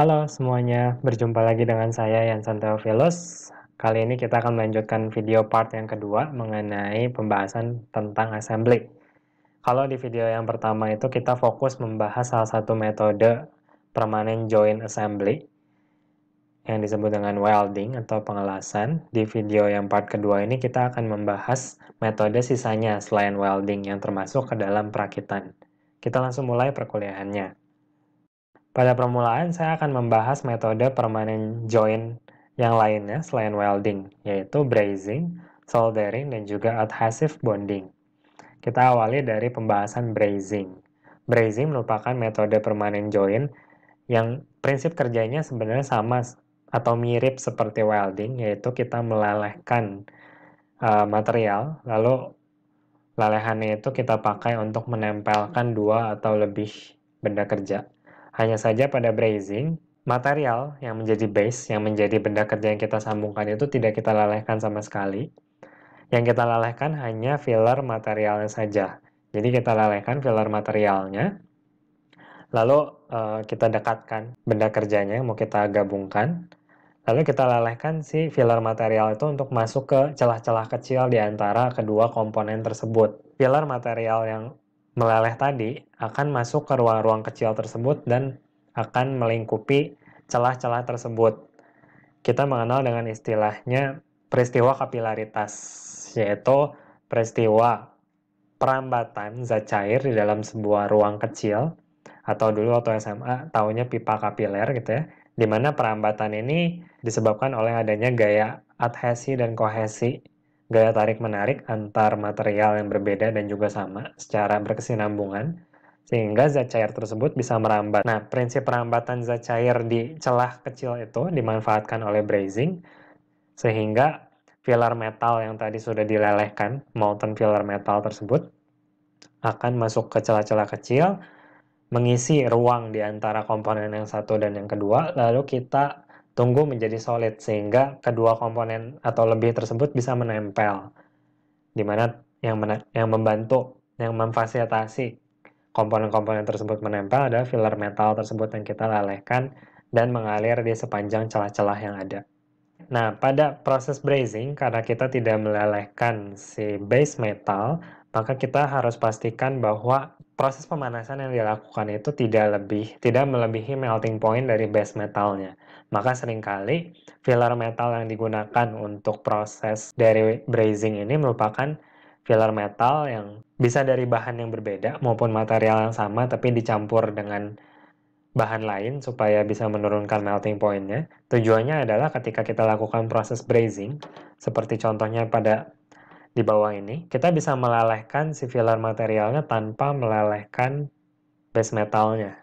Halo semuanya, berjumpa lagi dengan saya Yansan Teofilus. Kali ini kita akan melanjutkan video part yang kedua mengenai pembahasan tentang assembly. Kalau di video yang pertama itu kita fokus membahas salah satu metode permanent join assembly yang disebut dengan welding atau pengelasan. Di video yang part kedua ini kita akan membahas metode sisanya selain welding yang termasuk ke dalam perakitan. Kita langsung mulai perkuliahannya. Pada permulaan, saya akan membahas metode permanen join yang lainnya selain welding, yaitu brazing, soldering, dan juga adhesive bonding. Kita awali dari pembahasan brazing. Brazing merupakan metode permanen join yang prinsip kerjanya sebenarnya sama atau mirip seperti welding, yaitu kita melelehkan uh, material, lalu lelehannya itu kita pakai untuk menempelkan dua atau lebih benda kerja. Hanya saja pada brazing, material yang menjadi base, yang menjadi benda kerja yang kita sambungkan itu tidak kita lelehkan sama sekali. Yang kita lelehkan hanya filler materialnya saja. Jadi kita lelehkan filler materialnya, lalu uh, kita dekatkan benda kerjanya yang mau kita gabungkan, lalu kita lelehkan si filler material itu untuk masuk ke celah-celah kecil di antara kedua komponen tersebut. Filler material yang meleleh tadi akan masuk ke ruang-ruang kecil tersebut dan akan melingkupi celah-celah tersebut. Kita mengenal dengan istilahnya peristiwa kapilaritas, yaitu peristiwa perambatan zat cair di dalam sebuah ruang kecil atau dulu waktu SMA tahunya pipa kapiler gitu ya, di mana perambatan ini disebabkan oleh adanya gaya adhesi dan kohesi Gaya tarik menarik antar material yang berbeda dan juga sama secara berkesinambungan sehingga zat cair tersebut bisa merambat. Nah, prinsip perambatan zat cair di celah kecil itu dimanfaatkan oleh brazing sehingga filler metal yang tadi sudah dilelehkan, molten filler metal tersebut akan masuk ke celah-celah kecil, mengisi ruang di antara komponen yang satu dan yang kedua, lalu kita tunggu menjadi solid sehingga kedua komponen atau lebih tersebut bisa menempel. Di mana yang men yang membantu, yang memfasilitasi komponen-komponen tersebut menempel adalah filler metal tersebut yang kita lelehkan dan mengalir di sepanjang celah-celah yang ada. Nah, pada proses brazing, karena kita tidak melelehkan si base metal, maka kita harus pastikan bahwa proses pemanasan yang dilakukan itu tidak lebih tidak melebihi melting point dari base metalnya. Maka seringkali filler metal yang digunakan untuk proses dari brazing ini merupakan filler metal yang bisa dari bahan yang berbeda maupun material yang sama tapi dicampur dengan bahan lain supaya bisa menurunkan melting pointnya. Tujuannya adalah ketika kita lakukan proses brazing, seperti contohnya pada di bawah ini, kita bisa melelehkan si filler materialnya tanpa melelehkan base metalnya.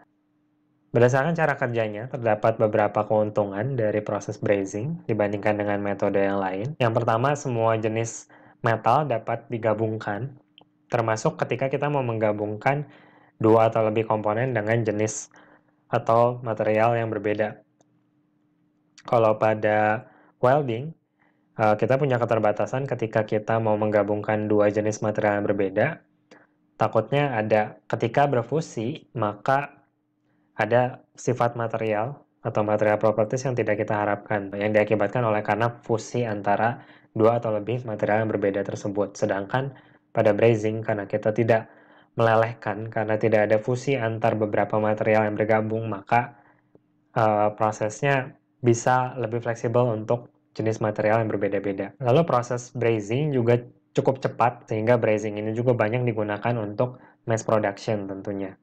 Berdasarkan cara kerjanya, terdapat beberapa keuntungan dari proses brazing dibandingkan dengan metode yang lain. Yang pertama, semua jenis metal dapat digabungkan, termasuk ketika kita mau menggabungkan dua atau lebih komponen dengan jenis atau material yang berbeda. Kalau pada welding, eh, kita punya keterbatasan ketika kita mau menggabungkan dua jenis material yang berbeda. Takutnya ada ketika berfusi, maka ada sifat material atau material properties yang tidak kita harapkan, yang diakibatkan oleh karena fusi antara dua atau lebih material yang berbeda tersebut. Sedangkan pada brazing, karena kita tidak melelehkan, karena tidak ada fusi antar beberapa material yang bergabung, maka e, prosesnya bisa lebih fleksibel untuk jenis material yang berbeda-beda. Lalu proses brazing juga cukup cepat, sehingga brazing ini juga banyak digunakan untuk mass production tentunya.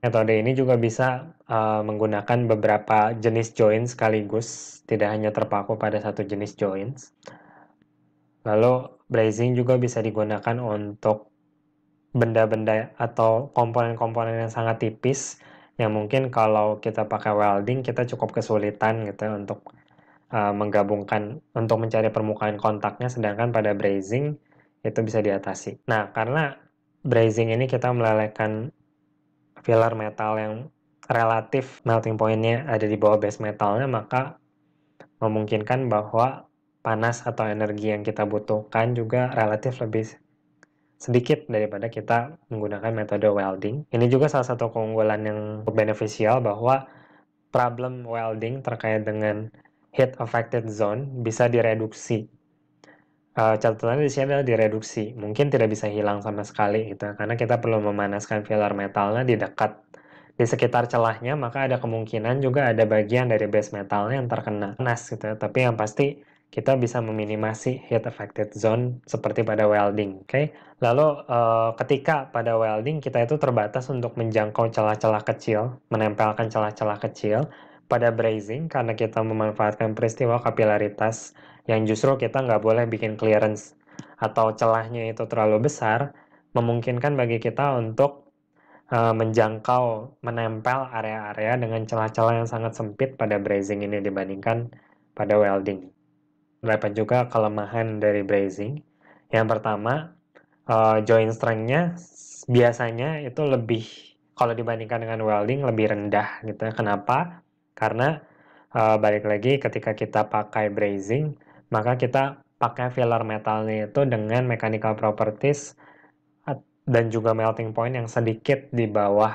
Metode ini juga bisa uh, menggunakan beberapa jenis joins sekaligus, tidak hanya terpaku pada satu jenis joins. Lalu brazing juga bisa digunakan untuk benda-benda atau komponen-komponen yang sangat tipis yang mungkin kalau kita pakai welding kita cukup kesulitan gitu ya untuk uh, menggabungkan untuk mencari permukaan kontaknya sedangkan pada brazing itu bisa diatasi. Nah, karena brazing ini kita melelehkan filler metal yang relatif melting pointnya ada di bawah base metalnya maka memungkinkan bahwa panas atau energi yang kita butuhkan juga relatif lebih sedikit daripada kita menggunakan metode welding. Ini juga salah satu keunggulan yang beneficial bahwa problem welding terkait dengan heat affected zone bisa direduksi uh, catatannya di sini adalah direduksi. Mungkin tidak bisa hilang sama sekali gitu, karena kita perlu memanaskan filler metalnya di dekat di sekitar celahnya, maka ada kemungkinan juga ada bagian dari base metalnya yang terkena panas gitu. Tapi yang pasti kita bisa meminimasi heat affected zone seperti pada welding, oke? Okay? Lalu uh, ketika pada welding kita itu terbatas untuk menjangkau celah-celah kecil, menempelkan celah-celah kecil. Pada brazing karena kita memanfaatkan peristiwa kapilaritas yang justru kita nggak boleh bikin clearance atau celahnya itu terlalu besar, memungkinkan bagi kita untuk uh, menjangkau, menempel area-area dengan celah-celah yang sangat sempit pada brazing ini dibandingkan pada welding. Dapat juga kelemahan dari brazing. Yang pertama, uh, joint strength-nya biasanya itu lebih kalau dibandingkan dengan welding lebih rendah gitu ya. Kenapa? Karena uh, balik lagi ketika kita pakai brazing maka kita pakai filler metalnya itu dengan mechanical properties dan juga melting point yang sedikit di bawah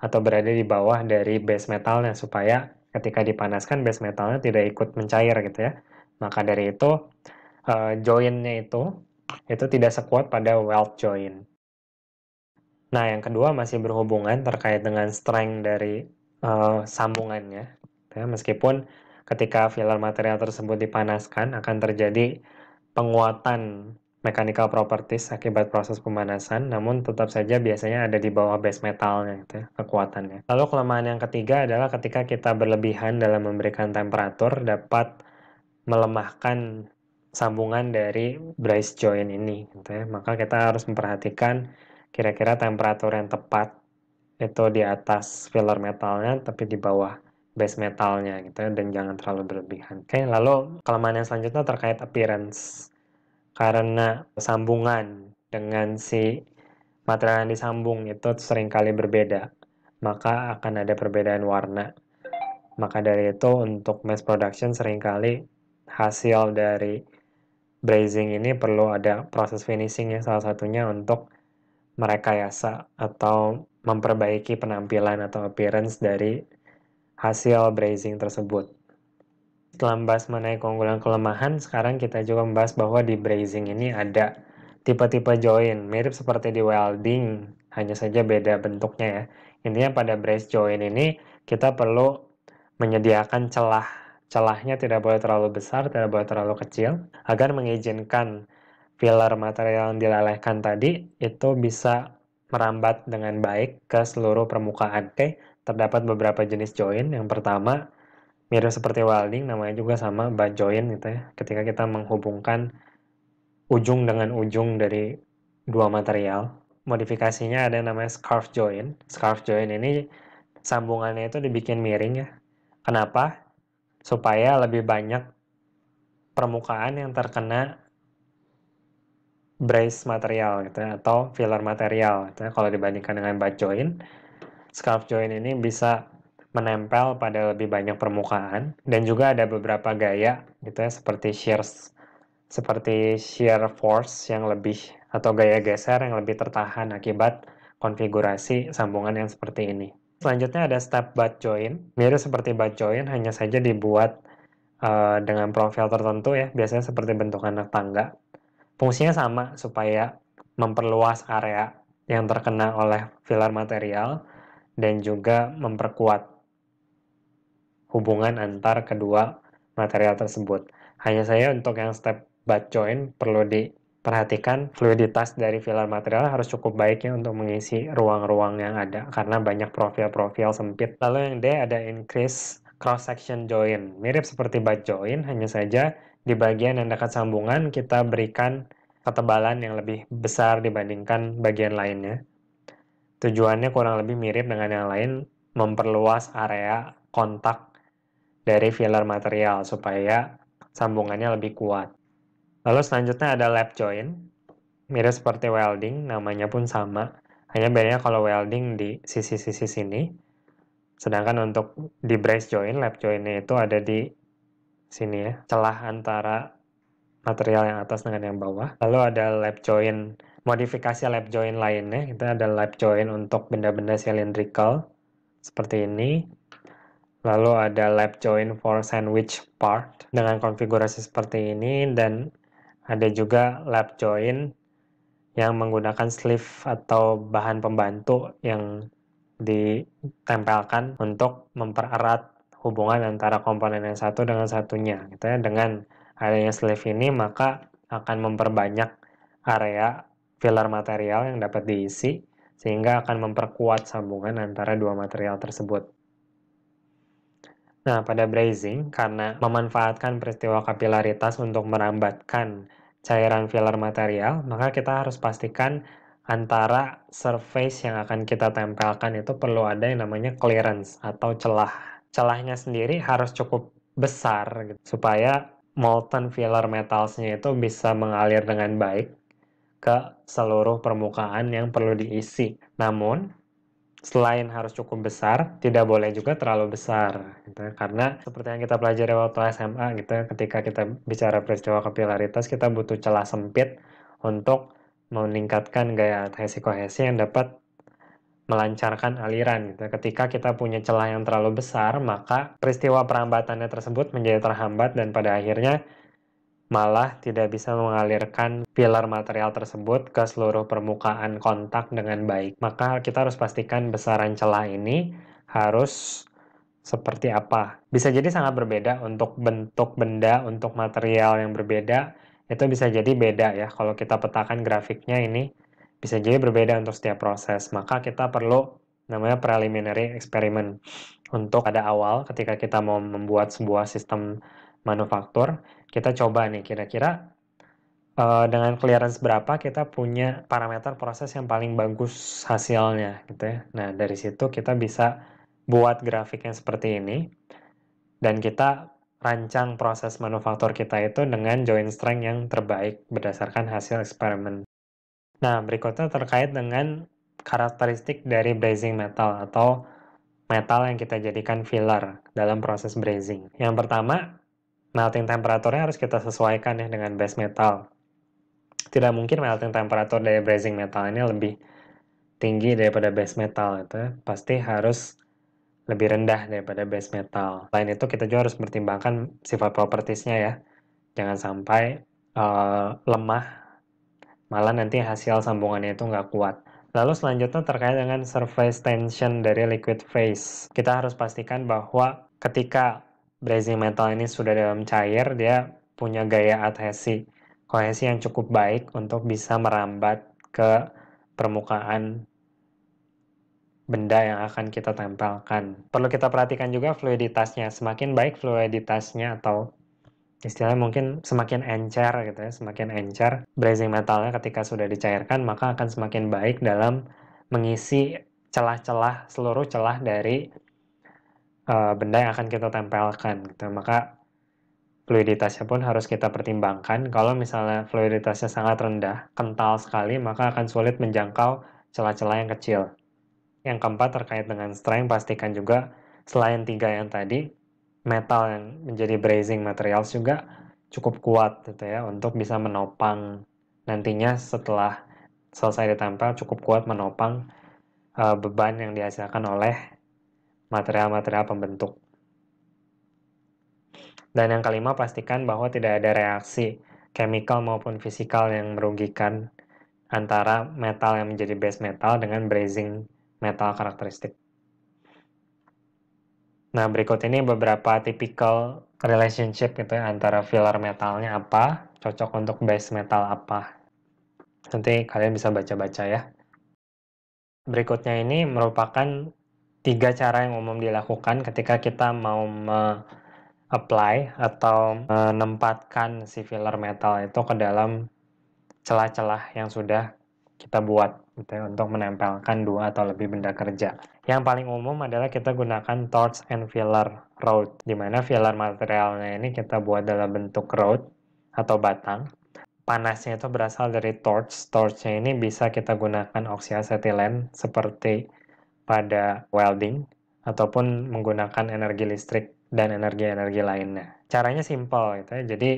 atau berada di bawah dari base metalnya supaya ketika dipanaskan base metalnya tidak ikut mencair gitu ya. Maka dari itu eh, joinnya itu itu tidak sekuat pada weld join. Nah, yang kedua masih berhubungan terkait dengan strength dari uh, sambungannya. Ya, meskipun ketika filler material tersebut dipanaskan akan terjadi penguatan mechanical properties akibat proses pemanasan, namun tetap saja biasanya ada di bawah base metalnya, gitu ya, kekuatannya. Lalu kelemahan yang ketiga adalah ketika kita berlebihan dalam memberikan temperatur dapat melemahkan sambungan dari brace joint ini, gitu ya. Maka kita harus memperhatikan kira-kira temperatur yang tepat itu di atas filler metalnya tapi di bawah base metalnya gitu ya, dan jangan terlalu berlebihan. Oke, okay, lalu kelemahan yang selanjutnya terkait appearance karena sambungan dengan si material yang disambung itu seringkali berbeda, maka akan ada perbedaan warna. Maka dari itu untuk mass production seringkali hasil dari brazing ini perlu ada proses finishing ya salah satunya untuk merekayasa atau memperbaiki penampilan atau appearance dari hasil brazing tersebut. Setelah membahas mengenai keunggulan-kelemahan, sekarang kita juga membahas bahwa di brazing ini ada tipe-tipe join, mirip seperti di welding, hanya saja beda bentuknya ya. Intinya pada brace join ini kita perlu menyediakan celah. Celahnya tidak boleh terlalu besar, tidak boleh terlalu kecil, agar mengizinkan filler material yang dilelehkan tadi itu bisa merambat dengan baik ke seluruh permukaan. Oke, okay? terdapat beberapa jenis join. Yang pertama, mirip seperti welding, namanya juga sama butt join gitu ya. Ketika kita menghubungkan ujung dengan ujung dari dua material, modifikasinya ada yang namanya scarf join. Scarf join ini sambungannya itu dibikin miring ya. Kenapa? Supaya lebih banyak permukaan yang terkena brace material gitu ya, atau filler material gitu ya, kalau dibandingkan dengan butt join scarf Joint ini bisa menempel pada lebih banyak permukaan dan juga ada beberapa gaya gitu ya seperti shear seperti shear force yang lebih atau gaya geser yang lebih tertahan akibat konfigurasi sambungan yang seperti ini. Selanjutnya ada step butt joint Mirip seperti butt joint hanya saja dibuat uh, dengan profil tertentu ya, biasanya seperti bentuk anak tangga. Fungsinya sama supaya memperluas area yang terkena oleh filler material dan juga memperkuat hubungan antar kedua material tersebut. Hanya saya untuk yang step butt join perlu diperhatikan fluiditas dari filler material harus cukup baik ya untuk mengisi ruang-ruang yang ada karena banyak profil-profil sempit. Lalu yang D ada increase cross section join. Mirip seperti butt join hanya saja di bagian yang dekat sambungan kita berikan ketebalan yang lebih besar dibandingkan bagian lainnya. Tujuannya kurang lebih mirip dengan yang lain, memperluas area kontak dari filler material supaya sambungannya lebih kuat. Lalu selanjutnya ada lap join, mirip seperti welding, namanya pun sama. Hanya bedanya kalau welding di sisi-sisi sini, sedangkan untuk di brace joint, lap joinnya itu ada di sini ya, celah antara material yang atas dengan yang bawah. Lalu ada lap join modifikasi lap join lainnya kita ada lap join untuk benda-benda cylindrical seperti ini lalu ada lap join for sandwich part dengan konfigurasi seperti ini dan ada juga lap join yang menggunakan sleeve atau bahan pembantu yang ditempelkan untuk mempererat hubungan antara komponen yang satu dengan satunya gitu ya dengan adanya sleeve ini maka akan memperbanyak area filler material yang dapat diisi, sehingga akan memperkuat sambungan antara dua material tersebut. Nah, pada brazing, karena memanfaatkan peristiwa kapilaritas untuk merambatkan cairan filler material, maka kita harus pastikan antara surface yang akan kita tempelkan itu perlu ada yang namanya clearance atau celah. Celahnya sendiri harus cukup besar gitu, supaya molten filler metalsnya itu bisa mengalir dengan baik ke seluruh permukaan yang perlu diisi. Namun, selain harus cukup besar, tidak boleh juga terlalu besar. Gitu. Ya. Karena seperti yang kita pelajari waktu SMA, gitu, ya, ketika kita bicara peristiwa kapilaritas, kita butuh celah sempit untuk meningkatkan gaya adhesi kohesi yang dapat melancarkan aliran. Gitu. Ya. Ketika kita punya celah yang terlalu besar, maka peristiwa perambatannya tersebut menjadi terhambat dan pada akhirnya malah tidak bisa mengalirkan pilar material tersebut ke seluruh permukaan kontak dengan baik. Maka kita harus pastikan besaran celah ini harus seperti apa. Bisa jadi sangat berbeda untuk bentuk benda, untuk material yang berbeda, itu bisa jadi beda ya. Kalau kita petakan grafiknya ini bisa jadi berbeda untuk setiap proses. Maka kita perlu namanya preliminary experiment untuk pada awal ketika kita mau membuat sebuah sistem manufaktur kita coba nih kira-kira uh, dengan clearance berapa kita punya parameter proses yang paling bagus hasilnya gitu ya. Nah, dari situ kita bisa buat grafiknya seperti ini dan kita rancang proses manufaktur kita itu dengan joint strength yang terbaik berdasarkan hasil eksperimen. Nah, berikutnya terkait dengan karakteristik dari brazing metal atau metal yang kita jadikan filler dalam proses brazing. Yang pertama, melting temperaturnya harus kita sesuaikan ya dengan base metal. Tidak mungkin melting temperatur dari brazing metal ini lebih tinggi daripada base metal itu ya. pasti harus lebih rendah daripada base metal. Selain itu kita juga harus pertimbangkan sifat propertiesnya ya. Jangan sampai uh, lemah, malah nanti hasil sambungannya itu nggak kuat. Lalu selanjutnya terkait dengan surface tension dari liquid phase. Kita harus pastikan bahwa ketika Brazing Metal ini sudah dalam cair, dia punya gaya adhesi, kohesi yang cukup baik untuk bisa merambat ke permukaan benda yang akan kita tempelkan. Perlu kita perhatikan juga fluiditasnya. Semakin baik fluiditasnya atau istilahnya mungkin semakin encer gitu ya, semakin encer brazing metalnya ketika sudah dicairkan maka akan semakin baik dalam mengisi celah-celah seluruh celah dari Eh, benda yang akan kita tempelkan gitu. Maka fluiditasnya pun harus kita pertimbangkan. Kalau misalnya fluiditasnya sangat rendah, kental sekali, maka akan sulit menjangkau celah-celah yang kecil. Yang keempat terkait dengan strength, pastikan juga selain tiga yang tadi, metal yang menjadi brazing materials juga cukup kuat gitu ya untuk bisa menopang nantinya setelah selesai ditempel cukup kuat menopang uh, beban yang dihasilkan oleh material-material pembentuk. Dan yang kelima, pastikan bahwa tidak ada reaksi chemical maupun fisikal yang merugikan antara metal yang menjadi base metal dengan brazing metal karakteristik. Nah, berikut ini beberapa tipikal relationship gitu ya, antara filler metalnya apa, cocok untuk base metal apa. Nanti kalian bisa baca-baca ya. Berikutnya ini merupakan tiga cara yang umum dilakukan ketika kita mau apply atau menempatkan si filler metal itu ke dalam celah-celah yang sudah kita buat gitu ya, untuk menempelkan dua atau lebih benda kerja. Yang paling umum adalah kita gunakan torch and filler rod, di mana filler materialnya ini kita buat dalam bentuk rod atau batang. Panasnya itu berasal dari torch. Torchnya ini bisa kita gunakan oksiasetilen seperti pada welding ataupun menggunakan energi listrik dan energi-energi lainnya. Caranya simpel gitu ya. Jadi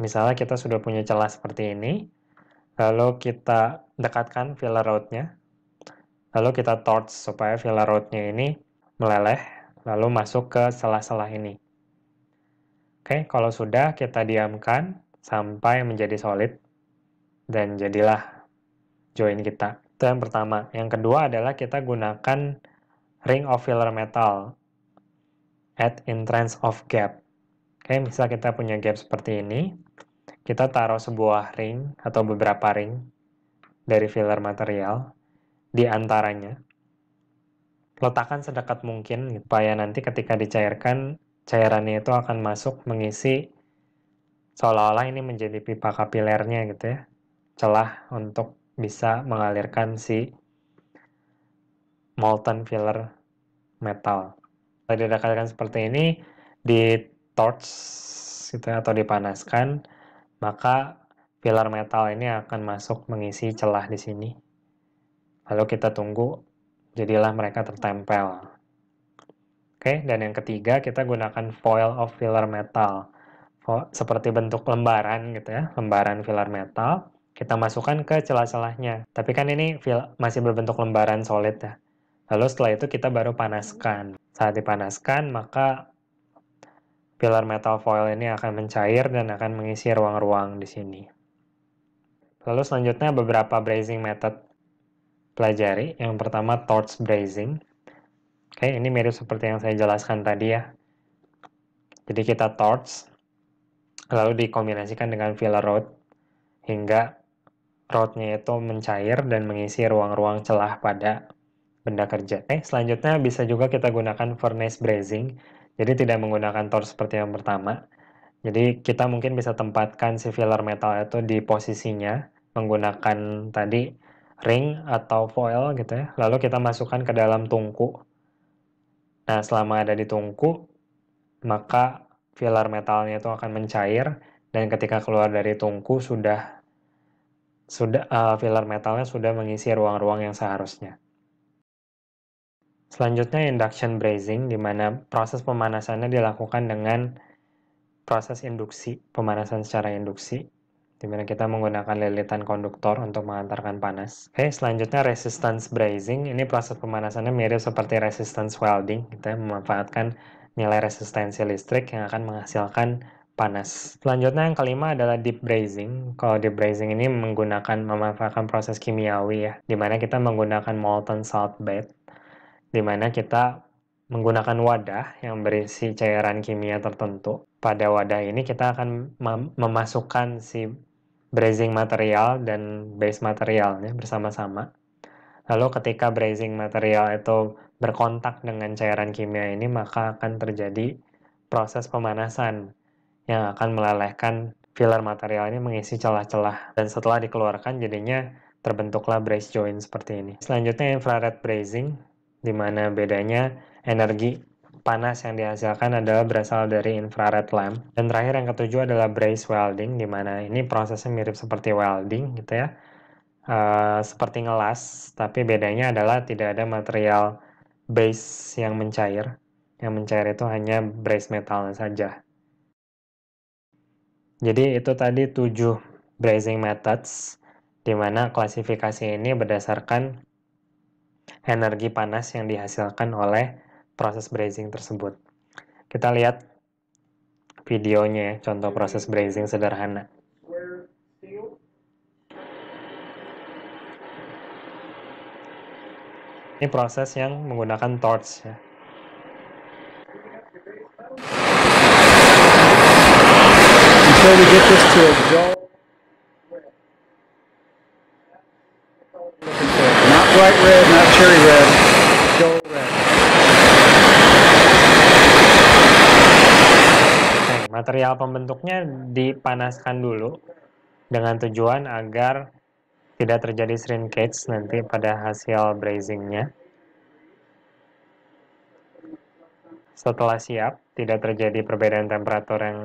misalnya kita sudah punya celah seperti ini, lalu kita dekatkan filler rodnya, lalu kita torch supaya filler rodnya ini meleleh, lalu masuk ke sela-sela ini. Oke, kalau sudah kita diamkan sampai menjadi solid dan jadilah join kita. Itu yang pertama. Yang kedua adalah kita gunakan ring of filler metal at entrance of gap. Oke, misal kita punya gap seperti ini, kita taruh sebuah ring atau beberapa ring dari filler material di antaranya. Letakkan sedekat mungkin supaya nanti ketika dicairkan, cairannya itu akan masuk mengisi seolah-olah ini menjadi pipa kapilernya gitu ya. Celah untuk bisa mengalirkan si molten filler metal. Setelah didekatkan seperti ini, di torch gitu ya, atau dipanaskan, maka filler metal ini akan masuk mengisi celah di sini. Lalu kita tunggu, jadilah mereka tertempel. Oke, dan yang ketiga kita gunakan foil of filler metal. Seperti bentuk lembaran gitu ya, lembaran filler metal. Kita masukkan ke celah-celahnya. Tapi kan ini masih berbentuk lembaran solid ya. Lalu setelah itu kita baru panaskan. Saat dipanaskan, maka pilar metal foil ini akan mencair dan akan mengisi ruang-ruang di sini. Lalu selanjutnya beberapa brazing method pelajari. Yang pertama torch brazing. Oke, ini mirip seperti yang saya jelaskan tadi ya. Jadi kita torch, lalu dikombinasikan dengan filler rod hingga rodnya itu mencair dan mengisi ruang-ruang celah pada benda kerja. Eh, selanjutnya bisa juga kita gunakan furnace brazing, jadi tidak menggunakan tor seperti yang pertama. Jadi kita mungkin bisa tempatkan si filler metal itu di posisinya menggunakan tadi ring atau foil gitu ya. Lalu kita masukkan ke dalam tungku. Nah, selama ada di tungku, maka filler metalnya itu akan mencair dan ketika keluar dari tungku sudah sudah uh, filler metalnya sudah mengisi ruang-ruang yang seharusnya. Selanjutnya induction brazing di mana proses pemanasannya dilakukan dengan proses induksi, pemanasan secara induksi di mana kita menggunakan lilitan konduktor untuk mengantarkan panas. Oke, selanjutnya resistance brazing. Ini proses pemanasannya mirip seperti resistance welding. Kita gitu ya, memanfaatkan nilai resistensi listrik yang akan menghasilkan panas. Selanjutnya yang kelima adalah deep brazing. Kalau deep brazing ini menggunakan memanfaatkan proses kimiawi ya, di mana kita menggunakan molten salt bed di mana kita menggunakan wadah yang berisi cairan kimia tertentu. Pada wadah ini kita akan memasukkan si brazing material dan base materialnya bersama-sama. Lalu ketika brazing material itu berkontak dengan cairan kimia ini, maka akan terjadi proses pemanasan yang akan melelehkan filler material ini mengisi celah-celah. Dan setelah dikeluarkan jadinya terbentuklah brace joint seperti ini. Selanjutnya infrared brazing di mana bedanya energi panas yang dihasilkan adalah berasal dari infrared lamp. Dan terakhir yang ketujuh adalah brace welding, di mana ini prosesnya mirip seperti welding gitu ya, uh, seperti ngelas, tapi bedanya adalah tidak ada material base yang mencair. Yang mencair itu hanya brace metalnya saja. Jadi itu tadi tujuh brazing methods, di mana klasifikasi ini berdasarkan energi panas yang dihasilkan oleh proses brazing tersebut. Kita lihat videonya contoh proses brazing sederhana. Ini proses yang menggunakan torch ya. Not material pembentuknya dipanaskan dulu dengan tujuan agar tidak terjadi shrinkage nanti pada hasil brazingnya. Setelah siap, tidak terjadi perbedaan temperatur yang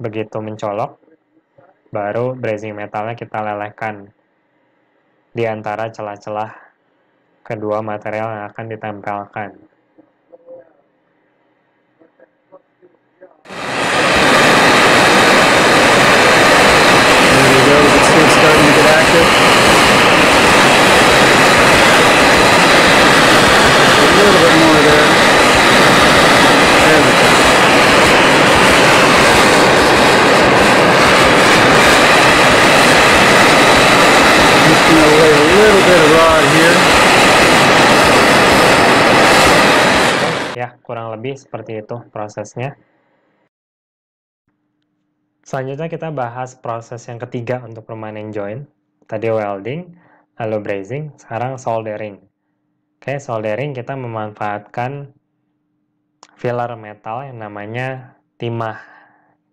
begitu mencolok, baru brazing metalnya kita lelehkan di antara celah-celah kedua material yang akan ditempelkan. kurang lebih seperti itu prosesnya. Selanjutnya kita bahas proses yang ketiga untuk permanent join. Tadi welding, lalu brazing, sekarang soldering. Oke, soldering kita memanfaatkan filler metal yang namanya timah.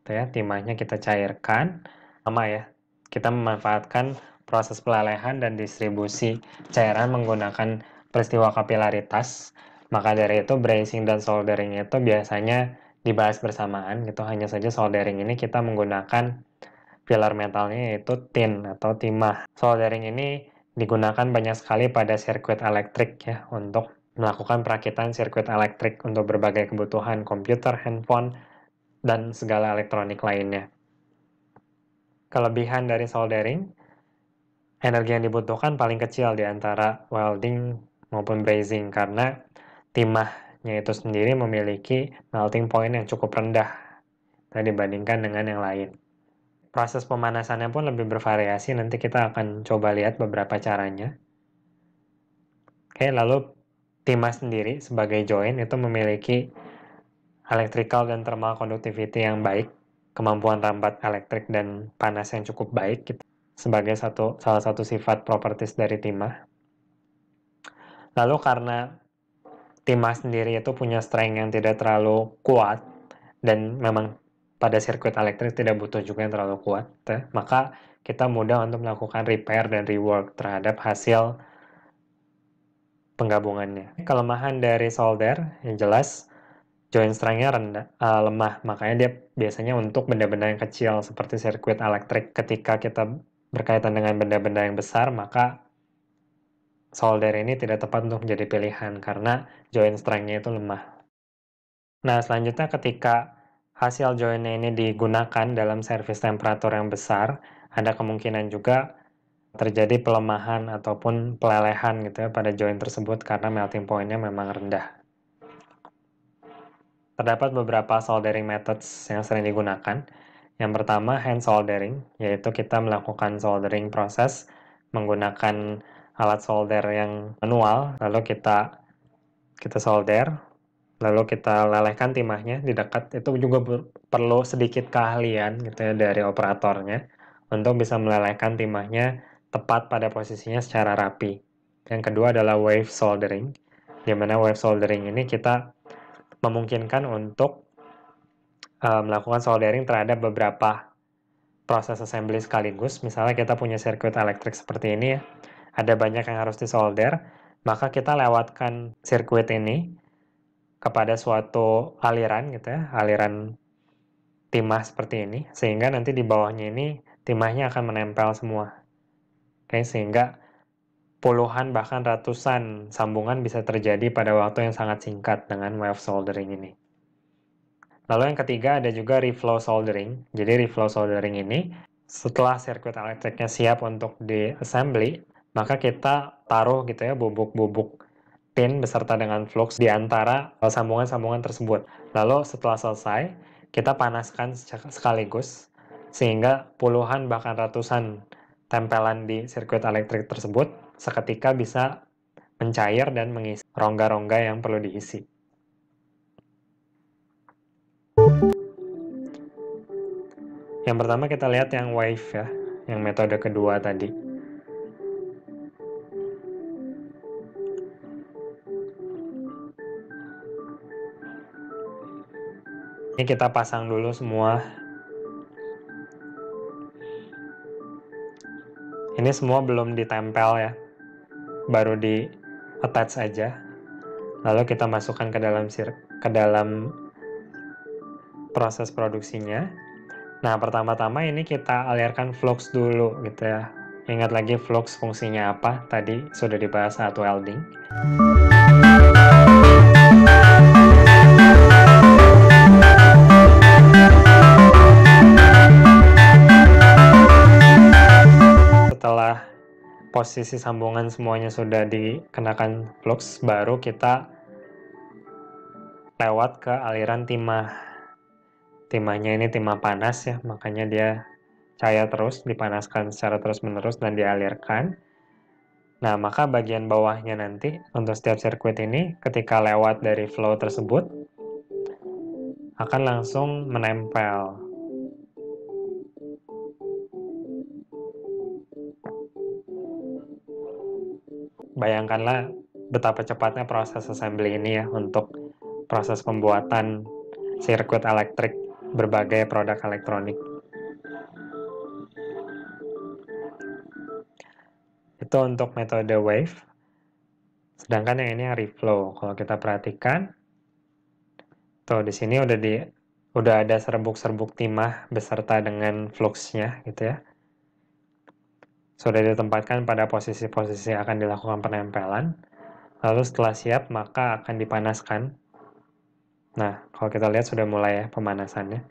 Itu ya, timahnya kita cairkan. Sama ya, kita memanfaatkan proses pelelehan dan distribusi cairan menggunakan peristiwa kapilaritas maka dari itu bracing dan soldering itu biasanya dibahas bersamaan gitu. Hanya saja soldering ini kita menggunakan pilar metalnya yaitu tin atau timah. Soldering ini digunakan banyak sekali pada sirkuit elektrik ya untuk melakukan perakitan sirkuit elektrik untuk berbagai kebutuhan komputer, handphone, dan segala elektronik lainnya. Kelebihan dari soldering, energi yang dibutuhkan paling kecil di antara welding maupun brazing karena timahnya itu sendiri memiliki melting point yang cukup rendah nah dibandingkan dengan yang lain. Proses pemanasannya pun lebih bervariasi, nanti kita akan coba lihat beberapa caranya. Oke, lalu timah sendiri sebagai join itu memiliki electrical dan thermal conductivity yang baik, kemampuan rambat elektrik dan panas yang cukup baik gitu, sebagai satu salah satu sifat properties dari timah. Lalu karena Lima sendiri itu punya strength yang tidak terlalu kuat dan memang pada sirkuit elektrik tidak butuh juga yang terlalu kuat, maka kita mudah untuk melakukan repair dan rework terhadap hasil penggabungannya. Kelemahan dari solder yang jelas joint strength-nya rendah, uh, lemah, makanya dia biasanya untuk benda-benda yang kecil seperti sirkuit elektrik ketika kita berkaitan dengan benda-benda yang besar, maka solder ini tidak tepat untuk menjadi pilihan karena joint strength-nya itu lemah. Nah, selanjutnya ketika hasil join ini digunakan dalam servis temperatur yang besar, ada kemungkinan juga terjadi pelemahan ataupun pelelehan gitu ya pada joint tersebut karena melting point-nya memang rendah. Terdapat beberapa soldering methods yang sering digunakan. Yang pertama hand soldering, yaitu kita melakukan soldering proses menggunakan alat solder yang manual, lalu kita kita solder, lalu kita lelehkan timahnya di dekat. Itu juga perlu sedikit keahlian gitu ya dari operatornya untuk bisa melelehkan timahnya tepat pada posisinya secara rapi. Yang kedua adalah wave soldering, di mana wave soldering ini kita memungkinkan untuk uh, melakukan soldering terhadap beberapa proses assembly sekaligus. Misalnya kita punya sirkuit elektrik seperti ini ya, ada banyak yang harus disolder, maka kita lewatkan sirkuit ini kepada suatu aliran gitu ya, aliran timah seperti ini, sehingga nanti di bawahnya ini timahnya akan menempel semua. Oke, sehingga puluhan bahkan ratusan sambungan bisa terjadi pada waktu yang sangat singkat dengan wave soldering ini. Lalu yang ketiga ada juga reflow soldering. Jadi reflow soldering ini setelah sirkuit elektriknya siap untuk diassembly, maka kita taruh gitu ya bubuk-bubuk pin beserta dengan flux di antara sambungan-sambungan tersebut. Lalu setelah selesai, kita panaskan sekaligus sehingga puluhan bahkan ratusan tempelan di sirkuit elektrik tersebut seketika bisa mencair dan mengisi rongga-rongga yang perlu diisi. Yang pertama kita lihat yang wave ya, yang metode kedua tadi. Ini kita pasang dulu semua. Ini semua belum ditempel ya. Baru di attach aja. Lalu kita masukkan ke dalam sir ke dalam proses produksinya. Nah, pertama-tama ini kita alirkan flux dulu gitu ya. Ingat lagi flux fungsinya apa? Tadi sudah dibahas saat welding. posisi sambungan semuanya sudah dikenakan flux, baru kita lewat ke aliran timah. Timahnya ini timah panas ya, makanya dia cair terus, dipanaskan secara terus-menerus dan dialirkan. Nah, maka bagian bawahnya nanti untuk setiap sirkuit ini ketika lewat dari flow tersebut akan langsung menempel bayangkanlah betapa cepatnya proses assembly ini ya untuk proses pembuatan sirkuit elektrik berbagai produk elektronik. Itu untuk metode wave. Sedangkan yang ini yang reflow. Kalau kita perhatikan, tuh di sini udah di udah ada serbuk-serbuk timah beserta dengan fluxnya gitu ya. Sudah ditempatkan pada posisi-posisi akan dilakukan penempelan. Lalu setelah siap, maka akan dipanaskan. Nah, kalau kita lihat sudah mulai ya pemanasannya.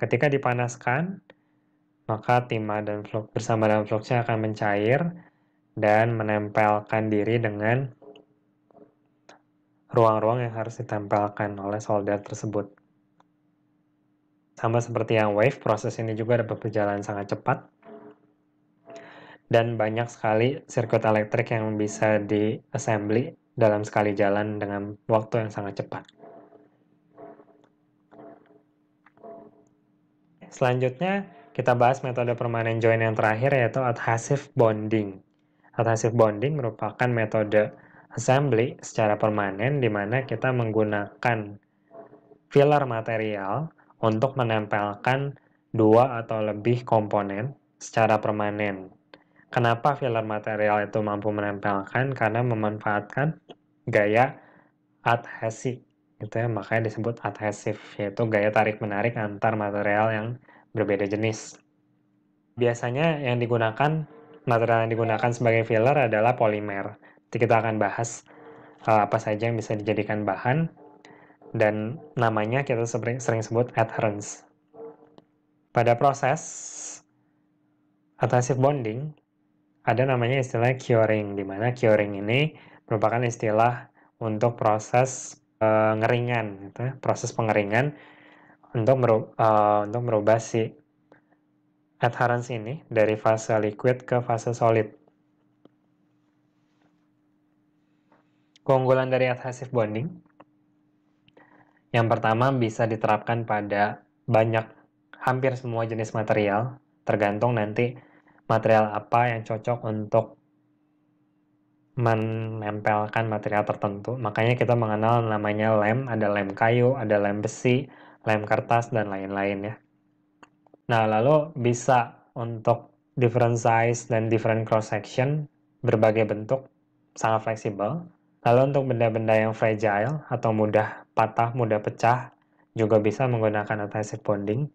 Ketika dipanaskan, maka timah dan flux bersama dengan fluxnya akan mencair dan menempelkan diri dengan ruang-ruang yang harus ditempelkan oleh solder tersebut. Sama seperti yang wave, proses ini juga dapat berjalan sangat cepat dan banyak sekali sirkuit elektrik yang bisa di-assembly dalam sekali jalan dengan waktu yang sangat cepat. Selanjutnya, kita bahas metode permanen join yang terakhir yaitu adhesive bonding. Adhesive bonding merupakan metode assembly secara permanen di mana kita menggunakan filler material untuk menempelkan dua atau lebih komponen secara permanen Kenapa filler material itu mampu menempelkan? Karena memanfaatkan gaya adhesi gitu ya makanya disebut adhesif yaitu gaya tarik menarik antar material yang berbeda jenis biasanya yang digunakan material yang digunakan sebagai filler adalah polimer jadi kita akan bahas eh, apa saja yang bisa dijadikan bahan dan namanya kita sering sebut adherence pada proses adhesive bonding ada namanya istilah curing, di mana curing ini merupakan istilah untuk proses uh, ngeringan, gitu, ya. proses pengeringan untuk merubah, eh, uh, untuk merubah si adherence ini dari fase liquid ke fase solid. Keunggulan dari adhesive bonding, yang pertama bisa diterapkan pada banyak hampir semua jenis material, tergantung nanti material apa yang cocok untuk menempelkan material tertentu. Makanya kita mengenal namanya lem, ada lem kayu, ada lem besi, lem kertas, dan lain-lain ya. Nah, lalu bisa untuk different size dan different cross section, berbagai bentuk, sangat fleksibel. Lalu untuk benda-benda yang fragile atau mudah patah, mudah pecah, juga bisa menggunakan adhesive bonding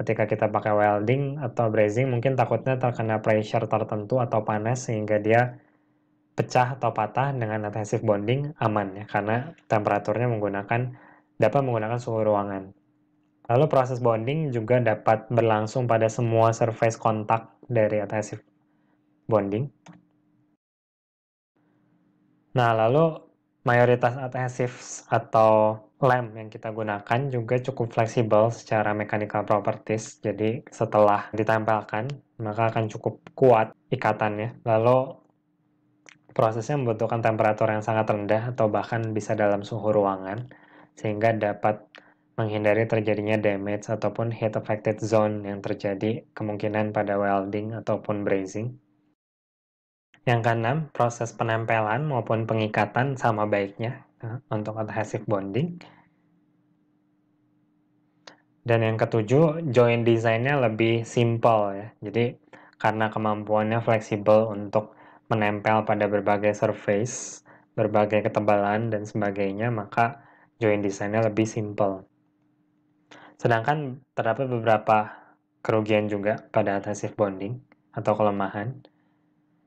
ketika kita pakai welding atau brazing mungkin takutnya terkena pressure tertentu atau panas sehingga dia pecah atau patah dengan adhesive bonding aman ya karena temperaturnya menggunakan dapat menggunakan suhu ruangan. Lalu proses bonding juga dapat berlangsung pada semua surface kontak dari adhesive bonding. Nah, lalu mayoritas adhesives atau lem yang kita gunakan juga cukup fleksibel secara mechanical properties. Jadi setelah ditempelkan, maka akan cukup kuat ikatannya. Lalu prosesnya membutuhkan temperatur yang sangat rendah atau bahkan bisa dalam suhu ruangan sehingga dapat menghindari terjadinya damage ataupun heat affected zone yang terjadi kemungkinan pada welding ataupun brazing. Yang keenam, proses penempelan maupun pengikatan sama baiknya untuk adhesive bonding. Dan yang ketujuh, joint desainnya lebih simple ya. Jadi karena kemampuannya fleksibel untuk menempel pada berbagai surface, berbagai ketebalan dan sebagainya, maka joint desainnya lebih simple. Sedangkan terdapat beberapa kerugian juga pada adhesive bonding atau kelemahan.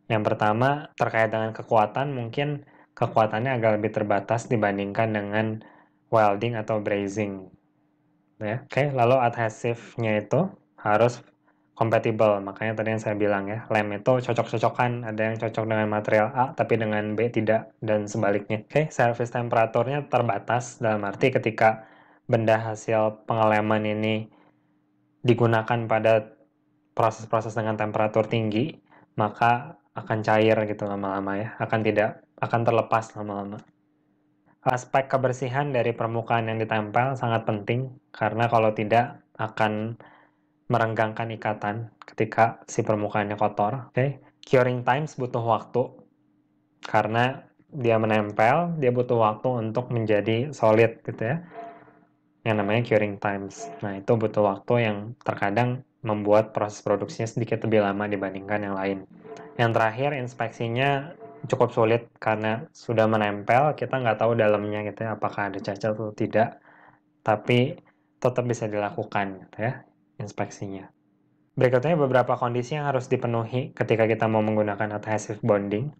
Yang pertama terkait dengan kekuatan mungkin kekuatannya agak lebih terbatas dibandingkan dengan welding atau brazing. Ya, Oke, okay. lalu adhesifnya itu harus compatible. Makanya tadi yang saya bilang ya, lem itu cocok-cocokan. Ada yang cocok dengan material A tapi dengan B tidak dan sebaliknya. Oke, okay. service temperaturnya terbatas dalam arti ketika benda hasil pengeleman ini digunakan pada proses-proses dengan temperatur tinggi, maka akan cair gitu lama-lama ya, akan tidak akan terlepas lama-lama. Aspek kebersihan dari permukaan yang ditempel sangat penting karena kalau tidak akan merenggangkan ikatan ketika si permukaannya kotor. okay? curing times butuh waktu karena dia menempel, dia butuh waktu untuk menjadi solid gitu ya. Yang namanya curing times. Nah, itu butuh waktu yang terkadang membuat proses produksinya sedikit lebih lama dibandingkan yang lain. Yang terakhir, inspeksinya cukup sulit karena sudah menempel kita nggak tahu dalamnya gitu ya apakah ada cacat atau tidak tapi tetap bisa dilakukan gitu ya inspeksinya berikutnya beberapa kondisi yang harus dipenuhi ketika kita mau menggunakan adhesive bonding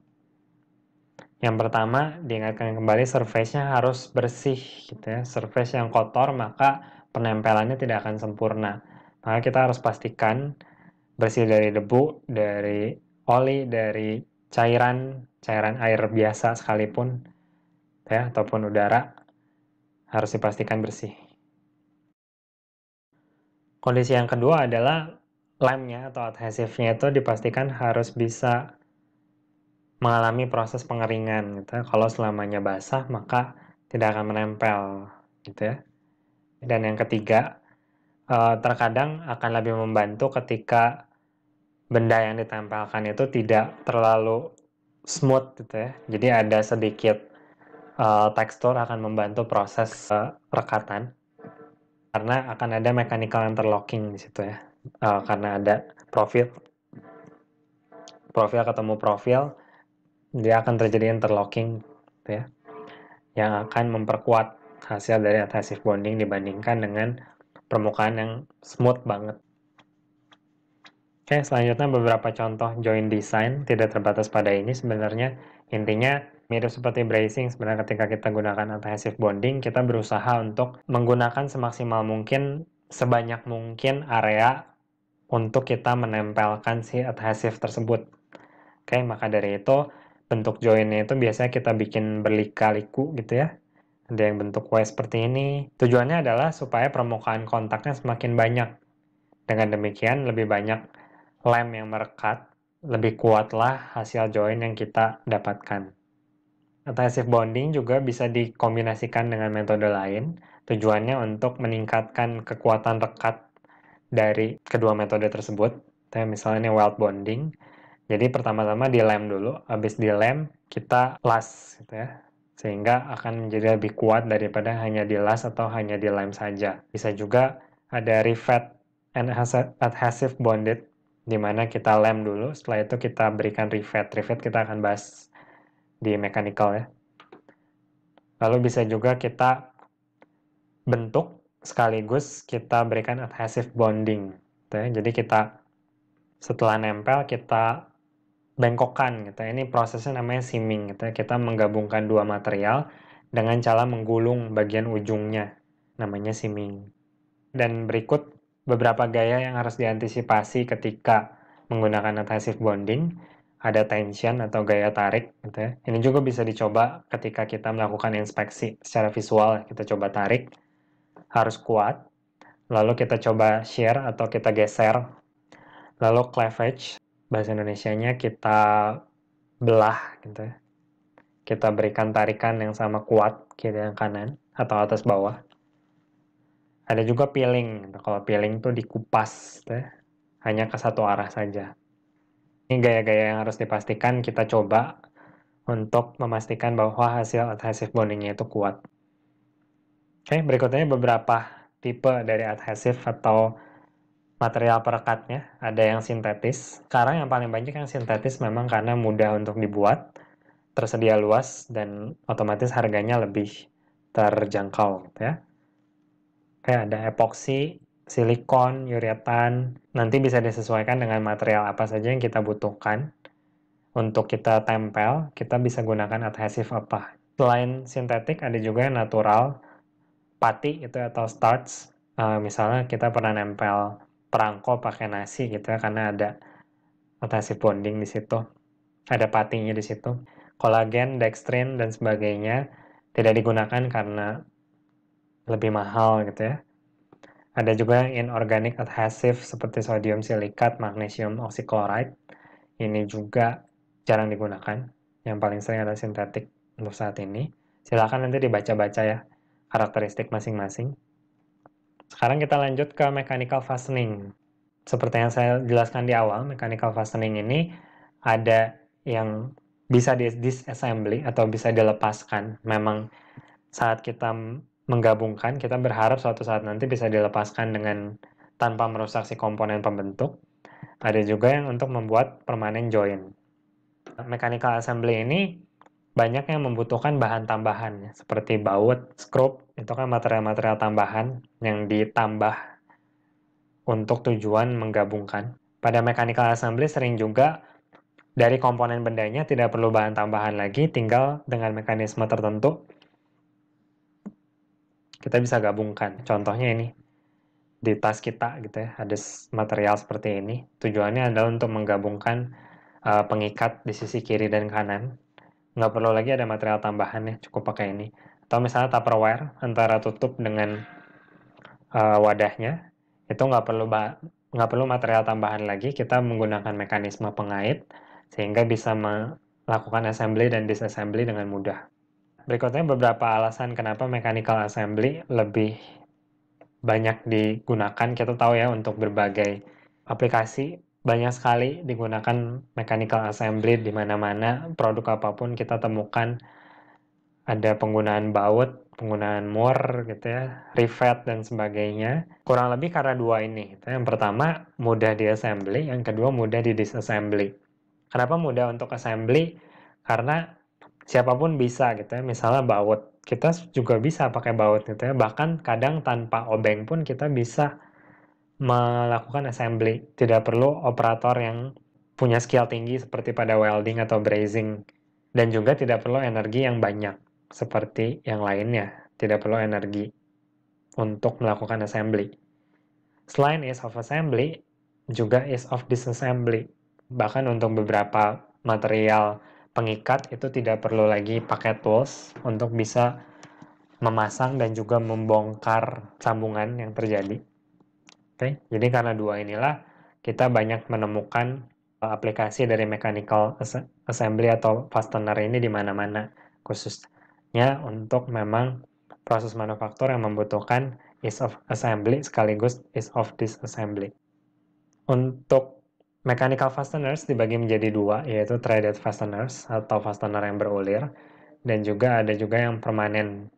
yang pertama diingatkan kembali surface-nya harus bersih gitu ya surface yang kotor maka penempelannya tidak akan sempurna maka kita harus pastikan bersih dari debu dari oli dari cairan, cairan air biasa sekalipun, ya, ataupun udara, harus dipastikan bersih. Kondisi yang kedua adalah lemnya atau adhesifnya itu dipastikan harus bisa mengalami proses pengeringan gitu. Ya. Kalau selamanya basah maka tidak akan menempel gitu ya. Dan yang ketiga, eh, terkadang akan lebih membantu ketika benda yang ditempelkan itu tidak terlalu smooth gitu ya. Jadi ada sedikit uh, tekstur akan membantu proses uh, eh, rekatan karena akan ada mechanical interlocking di situ ya. Uh, karena ada profil profil ketemu profil dia akan terjadi interlocking gitu ya yang akan memperkuat hasil dari adhesive bonding dibandingkan dengan permukaan yang smooth banget Oke, selanjutnya beberapa contoh join design tidak terbatas pada ini sebenarnya intinya mirip seperti bracing sebenarnya ketika kita gunakan adhesive bonding kita berusaha untuk menggunakan semaksimal mungkin sebanyak mungkin area untuk kita menempelkan si adhesive tersebut. Oke, maka dari itu bentuk joinnya itu biasanya kita bikin berlika-liku gitu ya. Ada yang bentuk Y seperti ini. Tujuannya adalah supaya permukaan kontaknya semakin banyak. Dengan demikian lebih banyak lem yang merekat, lebih kuatlah hasil join yang kita dapatkan. Adhesive bonding juga bisa dikombinasikan dengan metode lain, tujuannya untuk meningkatkan kekuatan rekat dari kedua metode tersebut. misalnya ini weld bonding. Jadi pertama-tama dilem dulu, habis dilem kita las gitu ya. Sehingga akan menjadi lebih kuat daripada hanya di las atau hanya di lem saja. Bisa juga ada rivet and adhesive bonded dimana kita lem dulu, setelah itu kita berikan rivet. Rivet kita akan bahas di mechanical ya. Lalu bisa juga kita bentuk sekaligus kita berikan adhesive bonding. Gitu ya. Jadi kita setelah nempel kita bengkokkan gitu. Ya. Ini prosesnya namanya seaming gitu. Ya. Kita menggabungkan dua material dengan cara menggulung bagian ujungnya. Namanya seaming. Dan berikut beberapa gaya yang harus diantisipasi ketika menggunakan adhesive bonding. Ada tension atau gaya tarik. Gitu ya. Ini juga bisa dicoba ketika kita melakukan inspeksi secara visual. Kita coba tarik, harus kuat. Lalu kita coba share atau kita geser. Lalu cleavage, bahasa Indonesia-nya kita belah gitu ya. Kita berikan tarikan yang sama kuat kiri dan kanan atau atas bawah. Ada juga peeling. Kalau peeling tuh dikupas, deh. hanya ke satu arah saja. Ini gaya-gaya yang harus dipastikan kita coba untuk memastikan bahwa hasil adhesive bondingnya itu kuat. Oke, berikutnya beberapa tipe dari adhesif atau material perekatnya. Ada yang sintetis. Sekarang yang paling banyak yang sintetis memang karena mudah untuk dibuat, tersedia luas, dan otomatis harganya lebih terjangkau. ya kayak ada epoxy, silikon, uretan. Nanti bisa disesuaikan dengan material apa saja yang kita butuhkan. Untuk kita tempel, kita bisa gunakan adhesif apa. Selain sintetik, ada juga yang natural. Pati itu atau starch. Uh, misalnya kita pernah nempel perangko pakai nasi gitu ya, karena ada adhesif bonding di situ. Ada patinya di situ. Kolagen, dextrin, dan sebagainya tidak digunakan karena lebih mahal gitu ya. Ada juga yang inorganic adhesive seperti sodium silikat, magnesium oxychloride. Ini juga jarang digunakan. Yang paling sering adalah sintetik untuk saat ini. Silahkan nanti dibaca-baca ya karakteristik masing-masing. Sekarang kita lanjut ke mechanical fastening. Seperti yang saya jelaskan di awal, mechanical fastening ini ada yang bisa di disassembly atau bisa dilepaskan. Memang saat kita menggabungkan, kita berharap suatu saat nanti bisa dilepaskan dengan tanpa merusak si komponen pembentuk. Ada juga yang untuk membuat permanen join. Mechanical assembly ini banyak yang membutuhkan bahan tambahan seperti baut, skrup, itu kan material-material tambahan yang ditambah untuk tujuan menggabungkan. Pada mechanical assembly sering juga dari komponen bendanya tidak perlu bahan tambahan lagi, tinggal dengan mekanisme tertentu kita bisa gabungkan. Contohnya ini, di tas kita gitu ya, ada material seperti ini. Tujuannya adalah untuk menggabungkan uh, pengikat di sisi kiri dan kanan. Nggak perlu lagi ada material tambahan ya, cukup pakai ini. Atau misalnya Tupperware, antara tutup dengan uh, wadahnya, itu nggak perlu nggak perlu material tambahan lagi, kita menggunakan mekanisme pengait, sehingga bisa melakukan assembly dan disassembly dengan mudah berikutnya beberapa alasan kenapa mechanical assembly lebih banyak digunakan kita tahu ya untuk berbagai aplikasi banyak sekali digunakan mechanical assembly di mana-mana produk apapun kita temukan ada penggunaan baut, penggunaan mur gitu ya, rivet dan sebagainya. Kurang lebih karena dua ini. Gitu. Yang pertama mudah di assembly, yang kedua mudah di disassembly. Kenapa mudah untuk assembly? Karena siapapun bisa gitu ya misalnya baut kita juga bisa pakai baut gitu ya bahkan kadang tanpa obeng pun kita bisa melakukan assembly tidak perlu operator yang punya skill tinggi seperti pada welding atau brazing dan juga tidak perlu energi yang banyak seperti yang lainnya tidak perlu energi untuk melakukan assembly selain ease of assembly juga ease of disassembly bahkan untuk beberapa material pengikat itu tidak perlu lagi pakai tools untuk bisa memasang dan juga membongkar sambungan yang terjadi. Oke, jadi karena dua inilah kita banyak menemukan eh, aplikasi dari mechanical assembly atau fastener ini di mana-mana khususnya untuk memang proses manufaktur yang membutuhkan is of assembly sekaligus is of disassembly. Untuk Mechanical fasteners dibagi menjadi dua, yaitu threaded fasteners atau fastener yang berulir, dan juga ada juga yang permanen.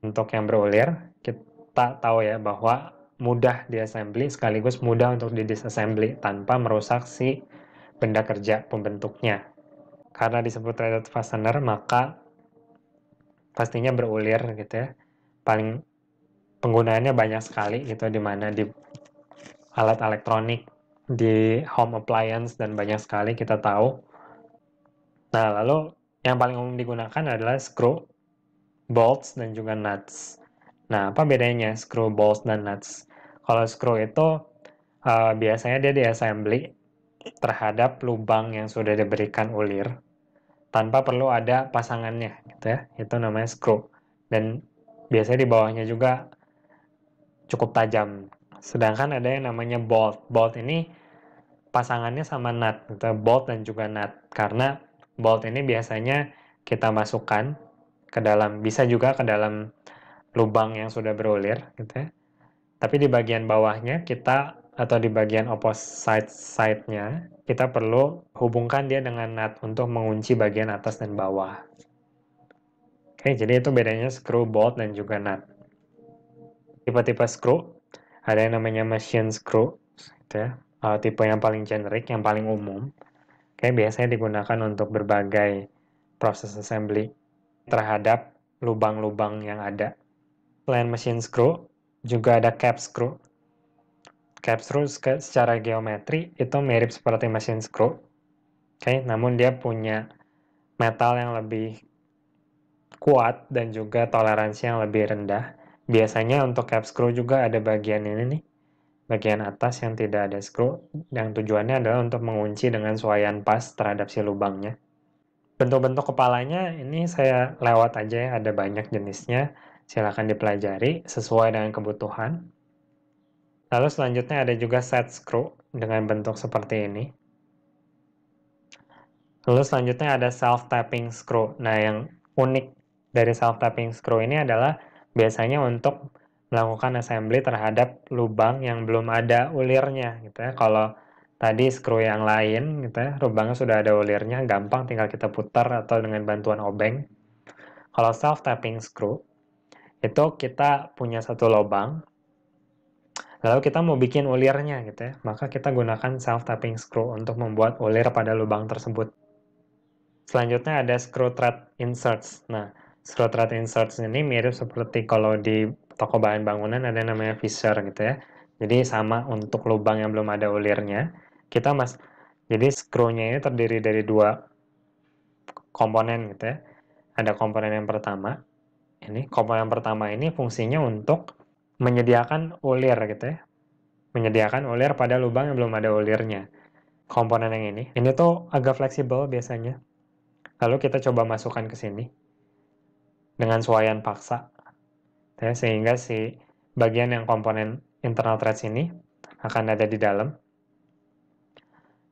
Untuk yang berulir, kita tahu ya bahwa mudah diassembly sekaligus mudah untuk didisassembly tanpa merusak si benda kerja pembentuknya. Karena disebut threaded fastener, maka pastinya berulir gitu ya. Paling penggunaannya banyak sekali gitu di mana di alat elektronik di home appliance dan banyak sekali kita tahu. Nah, lalu yang paling umum digunakan adalah screw, bolts, dan juga nuts. Nah, apa bedanya screw, bolts, dan nuts? Kalau screw itu uh, biasanya dia diassembly terhadap lubang yang sudah diberikan ulir tanpa perlu ada pasangannya gitu ya. Itu namanya screw. Dan biasanya di bawahnya juga cukup tajam. Sedangkan ada yang namanya bolt. Bolt ini pasangannya sama nut, gitu, bolt dan juga nut. Karena bolt ini biasanya kita masukkan ke dalam, bisa juga ke dalam lubang yang sudah berulir, gitu ya. Tapi di bagian bawahnya kita atau di bagian opposite side-nya, kita perlu hubungkan dia dengan nut untuk mengunci bagian atas dan bawah. Oke, jadi itu bedanya screw, bolt, dan juga nut. Tipe-tipe screw, ada yang namanya machine screw, gitu ya uh, tipe yang paling generik, yang paling umum. Kayak biasanya digunakan untuk berbagai proses assembly terhadap lubang-lubang yang ada. Selain machine screw, juga ada cap screw. Cap screw secara geometri itu mirip seperti machine screw. Oke, okay? namun dia punya metal yang lebih kuat dan juga toleransi yang lebih rendah. Biasanya untuk cap screw juga ada bagian ini nih, bagian atas yang tidak ada skru yang tujuannya adalah untuk mengunci dengan suayan pas terhadap si lubangnya. Bentuk-bentuk kepalanya ini saya lewat aja ya, ada banyak jenisnya. Silahkan dipelajari sesuai dengan kebutuhan. Lalu selanjutnya ada juga set screw dengan bentuk seperti ini. Lalu selanjutnya ada self-tapping screw. Nah yang unik dari self-tapping screw ini adalah biasanya untuk melakukan assembly terhadap lubang yang belum ada ulirnya gitu ya. Kalau tadi screw yang lain gitu ya, lubangnya sudah ada ulirnya, gampang tinggal kita putar atau dengan bantuan obeng. Kalau self tapping screw itu kita punya satu lubang lalu kita mau bikin ulirnya gitu ya, maka kita gunakan self tapping screw untuk membuat ulir pada lubang tersebut. Selanjutnya ada screw thread inserts. Nah, screw thread inserts ini mirip seperti kalau di toko bahan bangunan ada yang namanya visor gitu ya. Jadi sama untuk lubang yang belum ada ulirnya. Kita mas jadi skrunya ini terdiri dari dua komponen gitu ya. Ada komponen yang pertama. Ini komponen pertama ini fungsinya untuk menyediakan ulir gitu ya. Menyediakan ulir pada lubang yang belum ada ulirnya. Komponen yang ini. Ini tuh agak fleksibel biasanya. Lalu kita coba masukkan ke sini dengan suayan paksa Ya, sehingga si bagian yang komponen internal threads ini akan ada di dalam.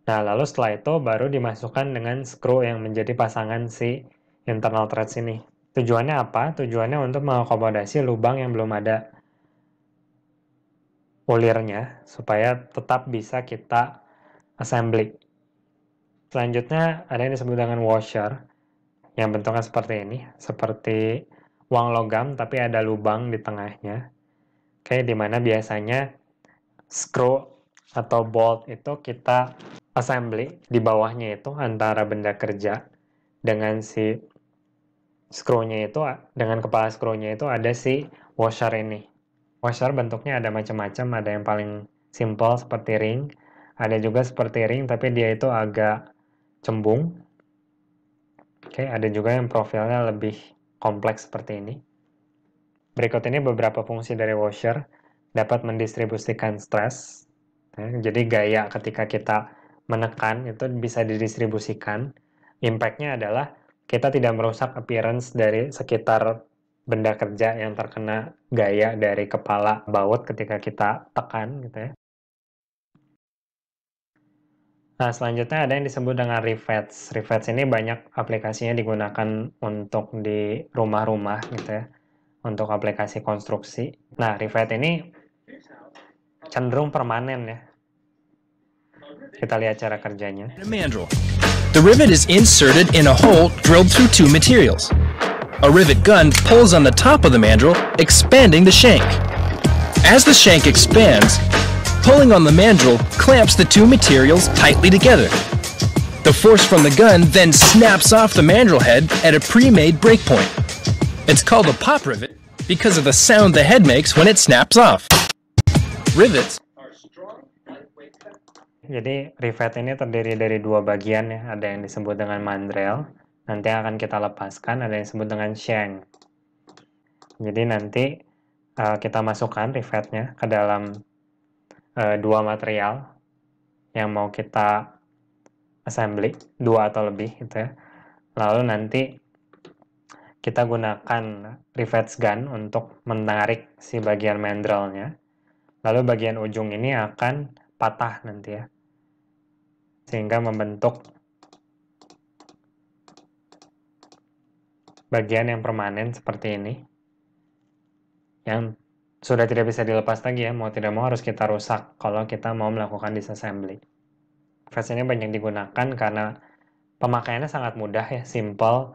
Nah, lalu setelah itu baru dimasukkan dengan screw yang menjadi pasangan si internal threads ini. Tujuannya apa? Tujuannya untuk mengakomodasi lubang yang belum ada ulirnya, supaya tetap bisa kita assembly. Selanjutnya ada yang disebut dengan washer, yang bentuknya seperti ini, seperti uang logam tapi ada lubang di tengahnya. Oke, okay, dimana biasanya screw atau bolt itu kita assembly di bawahnya itu antara benda kerja dengan si screw-nya itu dengan kepala screw-nya itu ada si washer ini. Washer bentuknya ada macam-macam, ada yang paling simple seperti ring, ada juga seperti ring tapi dia itu agak cembung. Oke, okay, ada juga yang profilnya lebih kompleks seperti ini. Berikut ini beberapa fungsi dari washer dapat mendistribusikan stres. Ya, jadi gaya ketika kita menekan itu bisa didistribusikan. Impactnya adalah kita tidak merusak appearance dari sekitar benda kerja yang terkena gaya dari kepala baut ketika kita tekan gitu ya. Nah, selanjutnya ada yang disebut dengan rivets. Rivets ini banyak aplikasinya digunakan untuk di rumah-rumah gitu ya, untuk aplikasi konstruksi. Nah, rivet ini cenderung permanen ya. Kita lihat cara kerjanya. The rivet is inserted in a hole drilled through two materials. A rivet gun pulls on the top of the mandrel, expanding the shank. As the shank expands, Pulling on the mandrel clamps the two materials tightly together. The force from the gun then snaps off the mandrel head at a pre-made breakpoint. It's called a pop rivet because of the sound the head makes when it snaps off. Rivets Jadi rivet ini terdiri dari dua bagian ya, ada yang disebut dengan mandrel, nanti akan kita lepaskan, ada yang disebut dengan shank. Jadi nanti uh, kita masukkan rivetnya ke dalam Eh, dua material yang mau kita assembly dua atau lebih gitu ya. Lalu nanti kita gunakan rivets gun untuk menarik si bagian mandrelnya. Lalu bagian ujung ini akan patah nanti ya. Sehingga membentuk bagian yang permanen seperti ini. Yang sudah tidak bisa dilepas lagi ya, mau tidak mau harus kita rusak kalau kita mau melakukan disassembly. Versi ini banyak digunakan karena pemakaiannya sangat mudah ya, simple,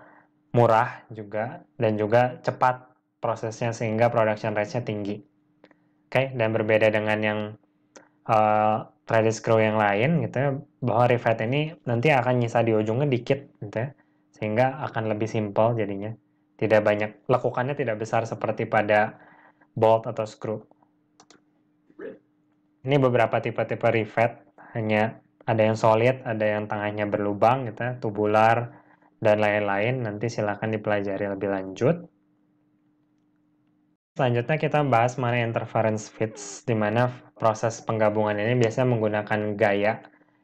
murah juga, dan juga cepat prosesnya sehingga production rate-nya tinggi. Oke, okay? dan berbeda dengan yang uh, eh, ready screw yang lain gitu ya, bahwa rivet ini nanti akan nyisa di ujungnya dikit gitu ya, sehingga akan lebih simple jadinya. Tidak banyak, lekukannya tidak besar seperti pada bolt atau screw. Ini beberapa tipe-tipe rivet, hanya ada yang solid, ada yang tengahnya berlubang gitu, ya, tubular dan lain-lain. Nanti silahkan dipelajari lebih lanjut. Selanjutnya kita bahas mana interference fits, di mana proses penggabungan ini biasanya menggunakan gaya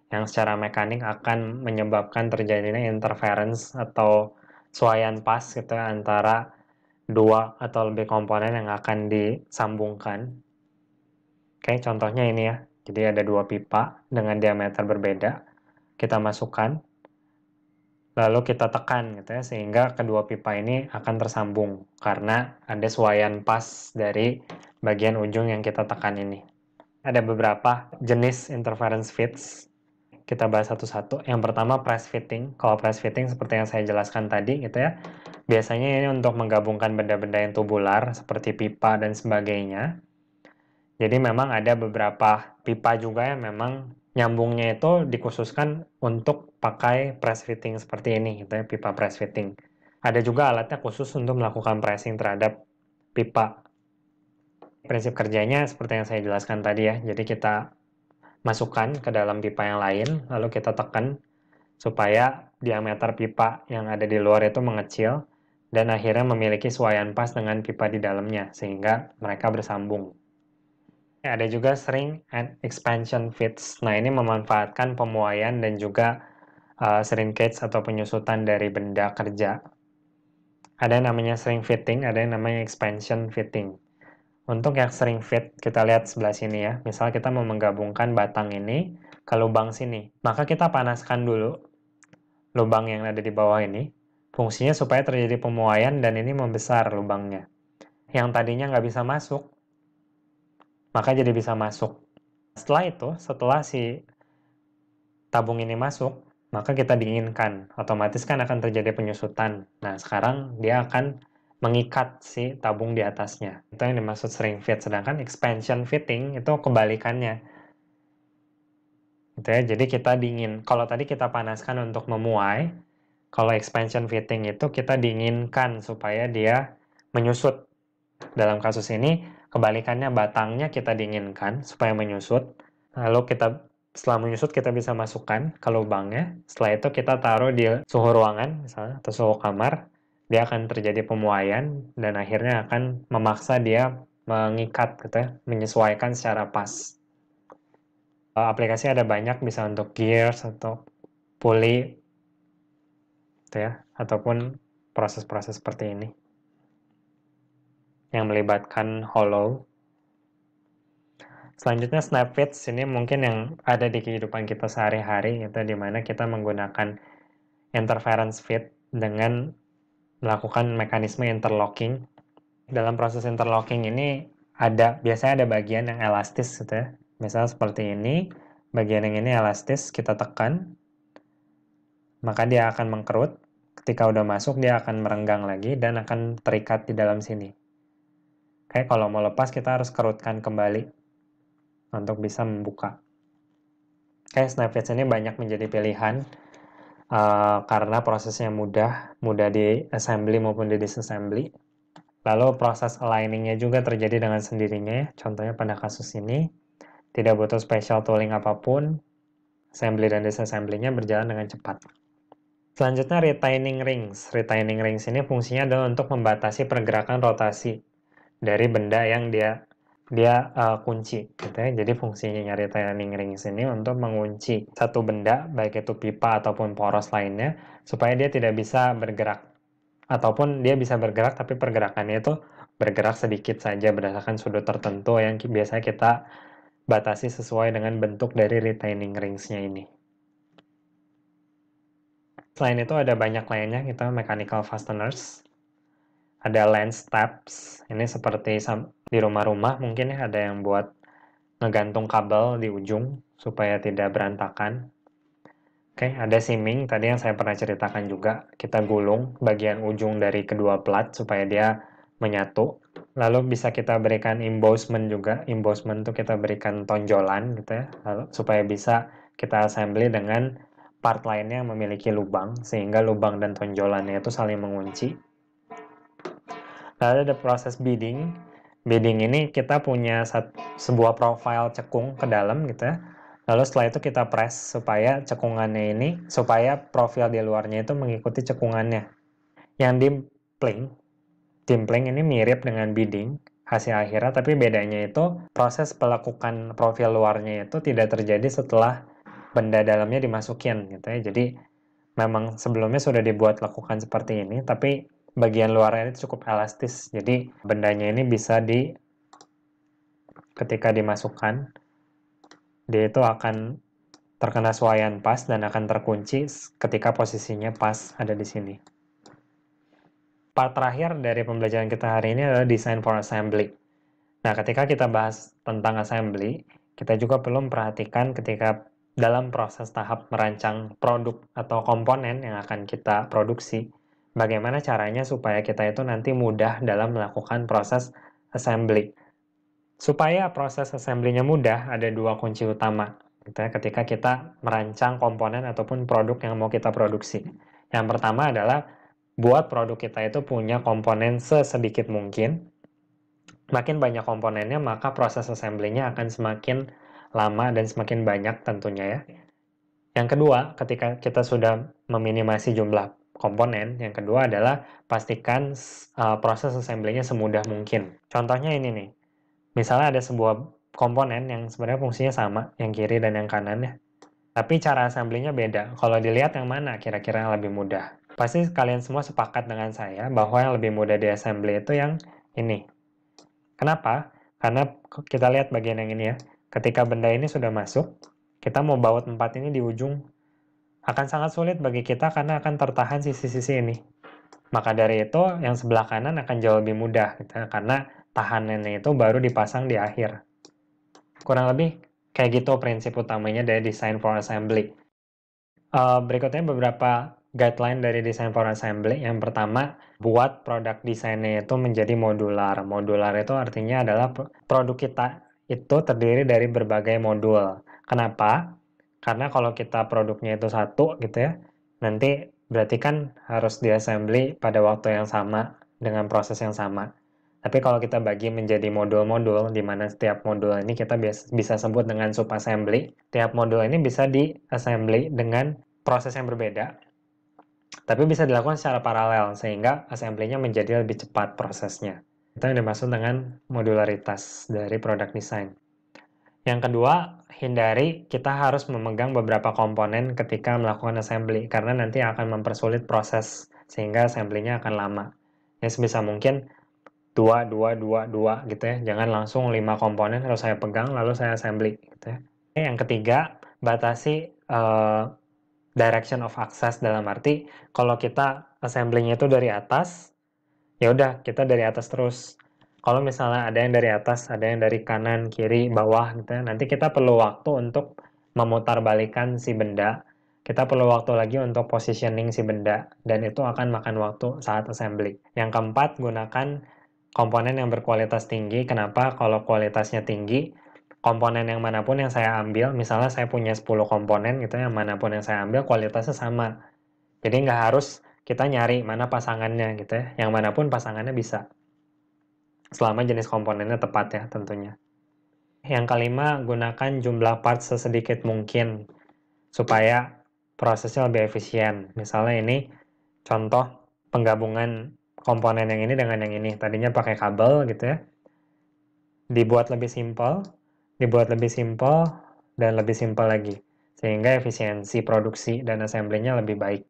yang secara mekanik akan menyebabkan terjadinya interference atau swayan pas gitu ya, antara dua atau lebih komponen yang akan disambungkan. Oke, contohnya ini ya. Jadi ada dua pipa dengan diameter berbeda. Kita masukkan, lalu kita tekan gitu ya, sehingga kedua pipa ini akan tersambung karena ada suayan pas dari bagian ujung yang kita tekan ini. Ada beberapa jenis interference fits kita bahas satu-satu. Yang pertama press fitting. Kalau press fitting seperti yang saya jelaskan tadi gitu ya, biasanya ini untuk menggabungkan benda-benda yang tubular seperti pipa dan sebagainya. Jadi memang ada beberapa pipa juga yang memang nyambungnya itu dikhususkan untuk pakai press fitting seperti ini gitu ya, pipa press fitting. Ada juga alatnya khusus untuk melakukan pressing terhadap pipa. Prinsip kerjanya seperti yang saya jelaskan tadi ya. Jadi kita masukkan ke dalam pipa yang lain, lalu kita tekan supaya diameter pipa yang ada di luar itu mengecil dan akhirnya memiliki suaian pas dengan pipa di dalamnya sehingga mereka bersambung. Ada juga and expansion fits. Nah, ini memanfaatkan pemuaian dan juga uh, eh, shrinkage atau penyusutan dari benda kerja. Ada yang namanya sering fitting, ada yang namanya expansion fitting. Untuk yang sering fit, kita lihat sebelah sini ya. Misal kita mau menggabungkan batang ini ke lubang sini. Maka kita panaskan dulu lubang yang ada di bawah ini. Fungsinya supaya terjadi pemuaian dan ini membesar lubangnya. Yang tadinya nggak bisa masuk, maka jadi bisa masuk. Setelah itu, setelah si tabung ini masuk, maka kita dinginkan. Otomatis kan akan terjadi penyusutan. Nah, sekarang dia akan mengikat si tabung di atasnya. Itu yang dimaksud string fit. Sedangkan expansion fitting itu kebalikannya. Gitu ya, jadi kita dingin. Kalau tadi kita panaskan untuk memuai, kalau expansion fitting itu kita dinginkan supaya dia menyusut. Dalam kasus ini, kebalikannya batangnya kita dinginkan supaya menyusut. Lalu kita setelah menyusut kita bisa masukkan ke lubangnya. Setelah itu kita taruh di suhu ruangan misalnya atau suhu kamar dia akan terjadi pemuaian dan akhirnya akan memaksa dia mengikat gitu ya, menyesuaikan secara pas. Eh, aplikasi ada banyak bisa untuk gears atau pulley gitu ya, ataupun proses-proses seperti ini yang melibatkan hollow. Selanjutnya snap snippets ini mungkin yang ada di kehidupan kita sehari-hari itu dimana kita menggunakan interference fit dengan melakukan mekanisme interlocking. Dalam proses interlocking ini ada biasanya ada bagian yang elastis gitu ya. Misalnya seperti ini, bagian yang ini elastis kita tekan, maka dia akan mengkerut. Ketika udah masuk dia akan merenggang lagi dan akan terikat di dalam sini. Oke, kalau mau lepas kita harus kerutkan kembali untuk bisa membuka. Oke, snap ini banyak menjadi pilihan Eh, karena prosesnya mudah, mudah di assembly maupun di disassembly. Lalu proses aligningnya juga terjadi dengan sendirinya, contohnya pada kasus ini, tidak butuh special tooling apapun, assembly dan disassembly-nya berjalan dengan cepat. Selanjutnya retaining rings. Retaining rings ini fungsinya adalah untuk membatasi pergerakan rotasi dari benda yang dia dia uh, kunci gitu ya. Jadi fungsinya nyari tailing rings ini untuk mengunci satu benda baik itu pipa ataupun poros lainnya supaya dia tidak bisa bergerak ataupun dia bisa bergerak tapi pergerakannya itu bergerak sedikit saja berdasarkan sudut tertentu yang biasa kita batasi sesuai dengan bentuk dari retaining ringsnya ini. Selain itu ada banyak lainnya kita mechanical fasteners, ada lens tabs, ini seperti di rumah-rumah mungkin ya ada yang buat ngegantung kabel di ujung supaya tidak berantakan. Oke, ada siming tadi yang saya pernah ceritakan juga. Kita gulung bagian ujung dari kedua plat supaya dia menyatu. Lalu bisa kita berikan embossment juga. Embossment itu kita berikan tonjolan gitu ya. Lalu supaya bisa kita assembly dengan part lainnya yang memiliki lubang sehingga lubang dan tonjolannya itu saling mengunci. Lalu ada proses bidding bidding ini kita punya satu, sebuah profile cekung ke dalam gitu ya. Lalu setelah itu kita press supaya cekungannya ini, supaya profil di luarnya itu mengikuti cekungannya. Yang dimpling, dimpling ini mirip dengan bidding hasil akhirnya, tapi bedanya itu proses pelakukan profil luarnya itu tidak terjadi setelah benda dalamnya dimasukin gitu ya. Jadi memang sebelumnya sudah dibuat lakukan seperti ini, tapi bagian luarnya itu cukup elastis. Jadi bendanya ini bisa di ketika dimasukkan dia itu akan terkena suayan pas dan akan terkunci ketika posisinya pas ada di sini. Part terakhir dari pembelajaran kita hari ini adalah design for assembly. Nah, ketika kita bahas tentang assembly, kita juga perlu memperhatikan ketika dalam proses tahap merancang produk atau komponen yang akan kita produksi, bagaimana caranya supaya kita itu nanti mudah dalam melakukan proses assembly. Supaya proses assembly-nya mudah, ada dua kunci utama gitu ya, ketika kita merancang komponen ataupun produk yang mau kita produksi. Yang pertama adalah buat produk kita itu punya komponen sesedikit mungkin. Makin banyak komponennya, maka proses assembly-nya akan semakin lama dan semakin banyak tentunya ya. Yang kedua, ketika kita sudah meminimasi jumlah komponen, yang kedua adalah pastikan uh, proses assemblingnya semudah mungkin. Contohnya ini nih, misalnya ada sebuah komponen yang sebenarnya fungsinya sama, yang kiri dan yang kanan ya. tapi cara assemblingnya beda. Kalau dilihat yang mana kira-kira yang lebih mudah? Pasti kalian semua sepakat dengan saya bahwa yang lebih mudah di assembly itu yang ini. Kenapa? Karena kita lihat bagian yang ini ya. Ketika benda ini sudah masuk, kita mau baut empat ini di ujung akan sangat sulit bagi kita karena akan tertahan sisi-sisi ini. Maka dari itu, yang sebelah kanan akan jauh lebih mudah gitu, karena tahanannya itu baru dipasang di akhir. Kurang lebih kayak gitu prinsip utamanya dari design for assembly. Uh, berikutnya beberapa guideline dari design for assembly. Yang pertama, buat produk desainnya itu menjadi modular. Modular itu artinya adalah produk kita itu terdiri dari berbagai modul. Kenapa? Karena kalau kita produknya itu satu gitu ya, nanti berarti kan harus diassembly pada waktu yang sama dengan proses yang sama. Tapi kalau kita bagi menjadi modul-modul, di mana setiap modul ini kita bisa sebut dengan subassembly, tiap modul ini bisa diassembly dengan proses yang berbeda, tapi bisa dilakukan secara paralel, sehingga assembly-nya menjadi lebih cepat prosesnya. Itu yang dimaksud dengan modularitas dari product design. Yang kedua, hindari kita harus memegang beberapa komponen ketika melakukan assembly karena nanti akan mempersulit proses sehingga assembly-nya akan lama. Ya sebisa mungkin dua dua dua dua gitu ya. Jangan langsung lima komponen harus saya pegang lalu saya assembly gitu ya. Yang ketiga, batasi uh, direction of access dalam arti kalau kita assembly-nya itu dari atas, ya udah kita dari atas terus kalau misalnya ada yang dari atas, ada yang dari kanan, kiri, bawah gitu ya, nanti kita perlu waktu untuk memutarbalikan si benda. Kita perlu waktu lagi untuk positioning si benda dan itu akan makan waktu saat assembly. Yang keempat, gunakan komponen yang berkualitas tinggi. Kenapa? Kalau kualitasnya tinggi, komponen yang manapun yang saya ambil, misalnya saya punya 10 komponen gitu yang manapun yang saya ambil kualitasnya sama. Jadi nggak harus kita nyari mana pasangannya gitu ya, yang manapun pasangannya bisa selama jenis komponennya tepat ya tentunya. Yang kelima, gunakan jumlah parts sesedikit mungkin supaya prosesnya lebih efisien. Misalnya ini contoh penggabungan komponen yang ini dengan yang ini. Tadinya pakai kabel gitu ya. Dibuat lebih simpel, dibuat lebih simpel, dan lebih simpel lagi. Sehingga efisiensi produksi dan assembly-nya lebih baik.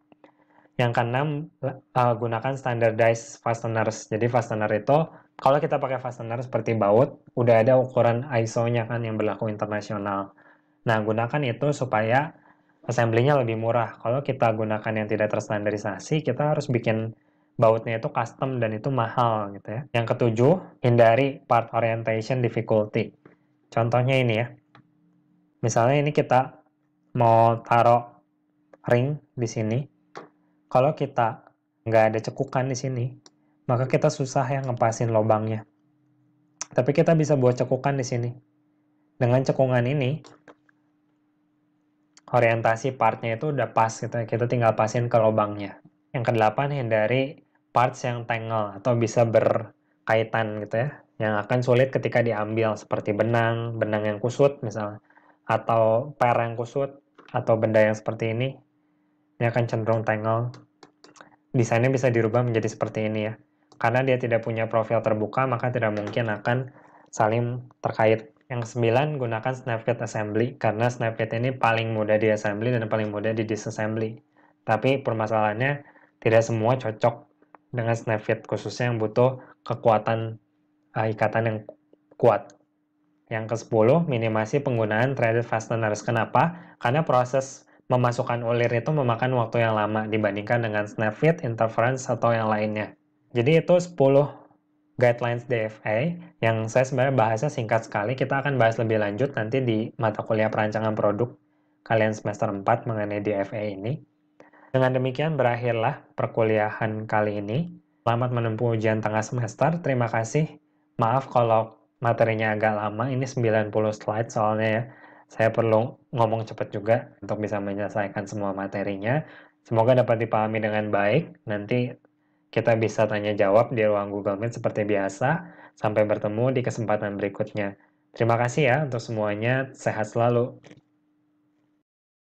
Yang keenam, eh, gunakan standardized fasteners. Jadi fastener itu kalau kita pakai fastener seperti baut, udah ada ukuran ISO-nya kan yang berlaku internasional. Nah, gunakan itu supaya assembly-nya lebih murah. Kalau kita gunakan yang tidak terstandarisasi, kita harus bikin bautnya itu custom dan itu mahal gitu ya. Yang ketujuh, hindari part orientation difficulty. Contohnya ini ya. Misalnya ini kita mau taruh ring di sini. Kalau kita nggak ada cekukan di sini, maka kita susah yang ngepasin lobangnya. Tapi kita bisa buat cekukan di sini. Dengan cekungan ini, orientasi partnya itu udah pas gitu. Ya. Kita tinggal pasin ke lubangnya. Yang kedelapan hindari parts yang tangle atau bisa berkaitan gitu ya. Yang akan sulit ketika diambil seperti benang, benang yang kusut misalnya. Atau per yang kusut atau benda yang seperti ini. Ini akan cenderung tangle. Desainnya bisa dirubah menjadi seperti ini ya karena dia tidak punya profil terbuka maka tidak mungkin akan saling terkait. Yang sembilan, gunakan Snapchat Assembly, karena Snapchat ini paling mudah di assembly dan paling mudah di disassembly. Tapi permasalahannya tidak semua cocok dengan Snapchat, khususnya yang butuh kekuatan uh, ikatan yang kuat. Yang ke-10, minimasi penggunaan threaded fasteners. Kenapa? Karena proses memasukkan ulir itu memakan waktu yang lama dibandingkan dengan Snapfit, interference, atau yang lainnya. Jadi itu 10 guidelines DFA yang saya sebenarnya bahasnya singkat sekali. Kita akan bahas lebih lanjut nanti di mata kuliah perancangan produk kalian semester 4 mengenai DFA ini. Dengan demikian berakhirlah perkuliahan kali ini. Selamat menempuh ujian tengah semester. Terima kasih. Maaf kalau materinya agak lama. Ini 90 slide soalnya ya. Saya perlu ngomong cepat juga untuk bisa menyelesaikan semua materinya. Semoga dapat dipahami dengan baik. Nanti kita bisa tanya jawab di ruang Google Meet seperti biasa. Sampai bertemu di kesempatan berikutnya. Terima kasih ya untuk semuanya. Sehat selalu.